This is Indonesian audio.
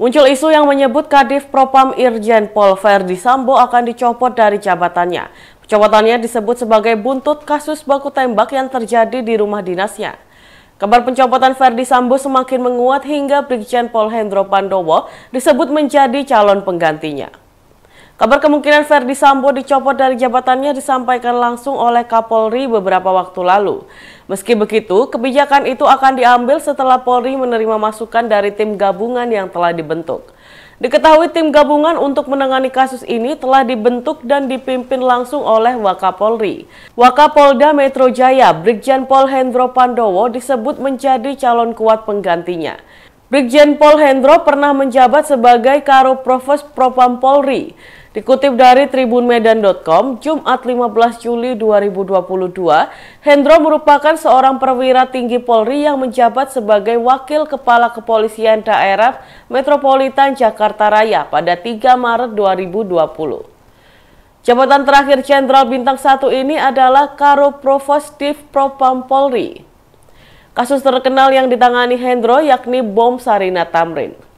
Muncul isu yang menyebut Kadif Propam Irjen Pol Verdi Sambo akan dicopot dari jabatannya. Pencopotannya disebut sebagai buntut kasus baku tembak yang terjadi di rumah dinasnya. Kabar pencopotan Verdi Sambo semakin menguat hingga Brigjen Pol Hendro Pandowo disebut menjadi calon penggantinya. Kabar kemungkinan Ferdi Sambo dicopot dari jabatannya disampaikan langsung oleh Kapolri beberapa waktu lalu. Meski begitu, kebijakan itu akan diambil setelah Polri menerima masukan dari tim gabungan yang telah dibentuk. Diketahui tim gabungan untuk menangani kasus ini telah dibentuk dan dipimpin langsung oleh Wakapolri. Wakapolda Metro Jaya, Brigjen Pol Hendro Pandowo disebut menjadi calon kuat penggantinya. Brigjen Pol Hendro pernah menjabat sebagai Karo Provos Propam Polri. Dikutip dari tribunmedan.com, Jumat 15 Juli 2022, Hendro merupakan seorang perwira tinggi Polri yang menjabat sebagai Wakil Kepala Kepolisian Daerah Metropolitan Jakarta Raya pada 3 Maret 2020. Jabatan terakhir Jenderal Bintang 1 ini adalah Karo Provos Div Propam Polri. Kasus terkenal yang ditangani Hendro yakni bom Sarina Tamrin.